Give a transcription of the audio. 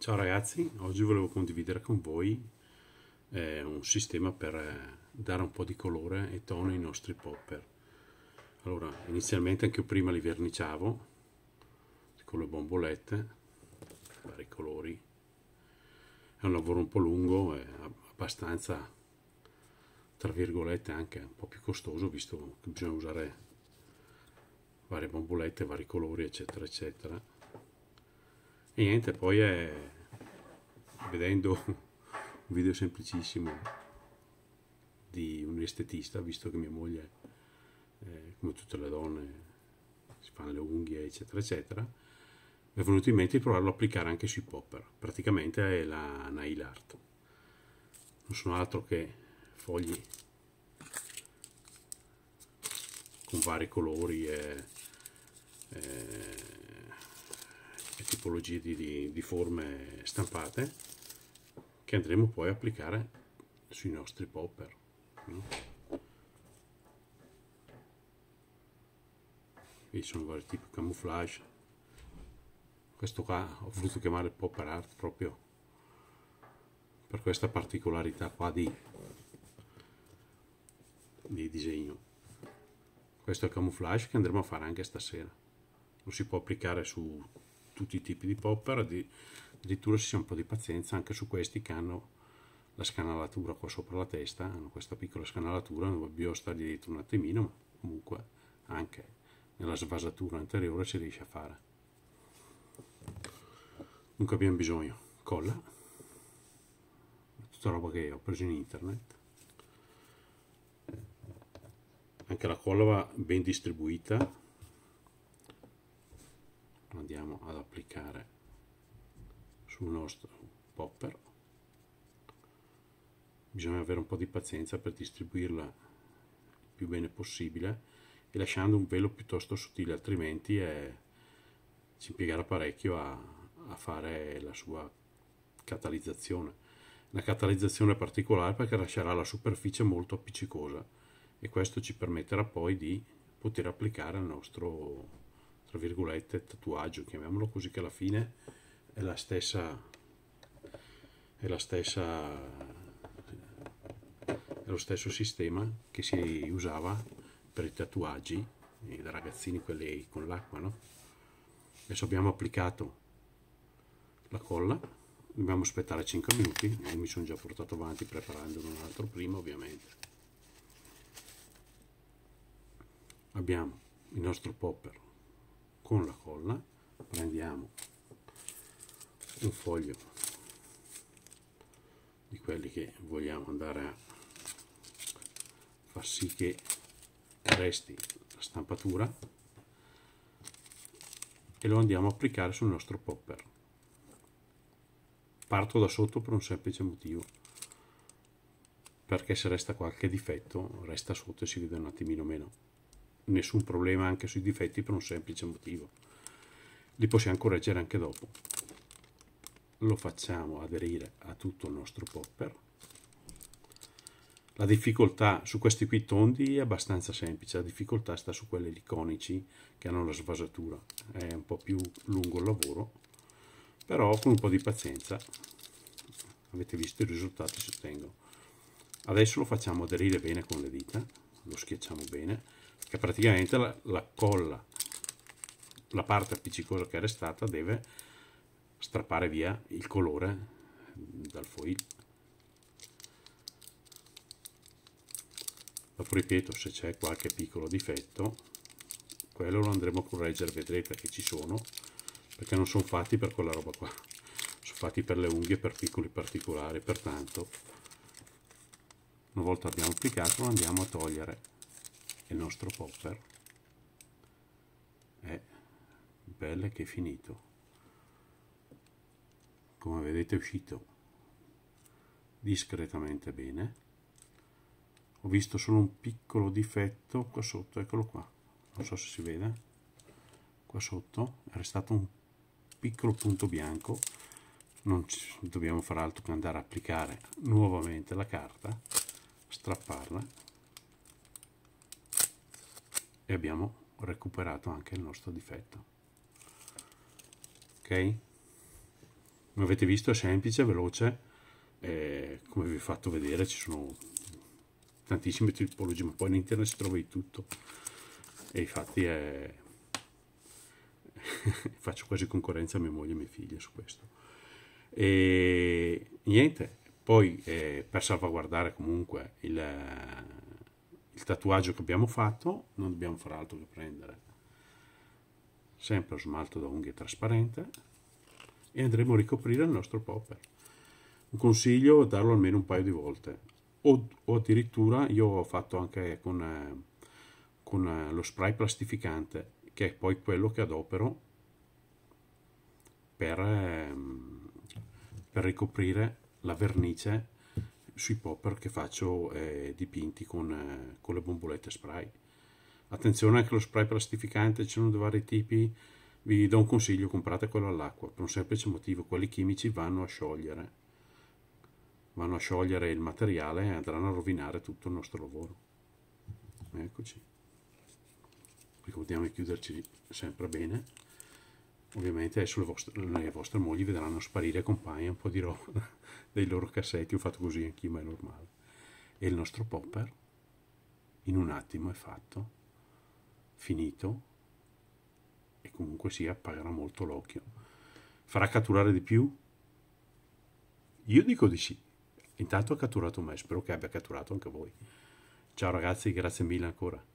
Ciao ragazzi, oggi volevo condividere con voi eh, un sistema per eh, dare un po' di colore e tono ai nostri popper. Allora, inizialmente anche io prima li verniciavo con le bombolette, vari colori. È un lavoro un po' lungo e abbastanza, tra virgolette, anche un po' più costoso visto che bisogna usare varie bombolette, vari colori, eccetera, eccetera e niente poi è vedendo un video semplicissimo di un estetista visto che mia moglie eh, come tutte le donne si fanno le unghie eccetera eccetera mi è venuto in mente di provarlo a applicare anche sui popper praticamente è la nail art non sono altro che fogli con vari colori e, e eh, tipologie di, di, di forme stampate che andremo poi a applicare sui nostri popper. Qui sono vari tipi di camouflage. Questo qua ho voluto chiamare popper art proprio per questa particolarità qua di, di disegno questo è il camouflage che andremo a fare anche stasera lo si può applicare su tutti i tipi di popper, addirittura se si ha un po' di pazienza anche su questi che hanno la scanalatura qua sopra la testa, hanno questa piccola scanalatura, non dobbiamo stargli dietro un attimino, ma comunque anche nella svasatura anteriore si riesce a fare. Dunque abbiamo bisogno colla, tutta roba che ho preso in internet, anche la colla va ben distribuita andiamo ad applicare sul nostro popper bisogna avere un po' di pazienza per distribuirla il più bene possibile e lasciando un velo piuttosto sottile altrimenti è, ci impiegherà parecchio a, a fare la sua catalizzazione la catalizzazione è particolare perché lascerà la superficie molto appiccicosa e questo ci permetterà poi di poter applicare al nostro tra virgolette tatuaggio chiamiamolo così che alla fine è la stessa è la stessa è lo stesso sistema che si usava per i tatuaggi da ragazzini quelli con l'acqua no? adesso abbiamo applicato la colla dobbiamo aspettare 5 minuti io mi sono già portato avanti preparando un altro prima ovviamente abbiamo il nostro popper con la colla prendiamo un foglio di quelli che vogliamo andare a far sì che resti la stampatura e lo andiamo a applicare sul nostro popper parto da sotto per un semplice motivo perché se resta qualche difetto resta sotto e si vede un attimino meno nessun problema anche sui difetti per un semplice motivo. Li possiamo correggere anche dopo. Lo facciamo aderire a tutto il nostro popper. La difficoltà su questi qui tondi è abbastanza semplice, la difficoltà sta su quelli lì conici che hanno la svasatura, è un po' più lungo il lavoro, però con un po' di pazienza avete visto i risultati si ottengono. Adesso lo facciamo aderire bene con le dita, lo schiacciamo bene che praticamente la, la colla, la parte appiccicosa che è restata deve strappare via il colore dal foil. Dopo ripeto, se c'è qualche piccolo difetto, quello lo andremo a correggere, vedrete che ci sono, perché non sono fatti per quella roba qua, sono fatti per le unghie, per piccoli particolari, pertanto una volta abbiamo applicato lo andiamo a togliere il nostro popper è belle che è finito come vedete è uscito discretamente bene ho visto solo un piccolo difetto qua sotto eccolo qua non so se si vede qua sotto è restato un piccolo punto bianco non ci, dobbiamo far altro che andare a applicare nuovamente la carta strapparla e abbiamo recuperato anche il nostro difetto ok come avete visto è semplice veloce e come vi ho fatto vedere ci sono tantissime tipologie ma poi in internet si trova di tutto e infatti è... faccio quasi concorrenza a mia moglie e mia figlia su questo e niente poi eh, per salvaguardare comunque il il tatuaggio che abbiamo fatto non dobbiamo fare altro che prendere sempre lo smalto da unghie trasparente e andremo a ricoprire il nostro popper un consiglio è darlo almeno un paio di volte o, o addirittura io ho fatto anche con, eh, con eh, lo spray plastificante che è poi quello che adopero per, ehm, per ricoprire la vernice sui popper che faccio eh, dipinti con, eh, con, le bombolette spray. Attenzione anche allo spray plastificante, ci sono vari tipi, vi do un consiglio, comprate quello all'acqua, per un semplice motivo, quelli chimici vanno a sciogliere, vanno a sciogliere il materiale e andranno a rovinare tutto il nostro lavoro. Eccoci, ricordiamo di chiuderci sempre bene ovviamente adesso vostre, le vostre mogli vedranno sparire compaia un po' di roba dei loro cassetti, ho fatto così anch'io ma è normale e il nostro popper in un attimo è fatto, finito e comunque si appagherà molto l'occhio farà catturare di più? io dico di sì intanto ha catturato me, spero che abbia catturato anche voi ciao ragazzi, grazie mille ancora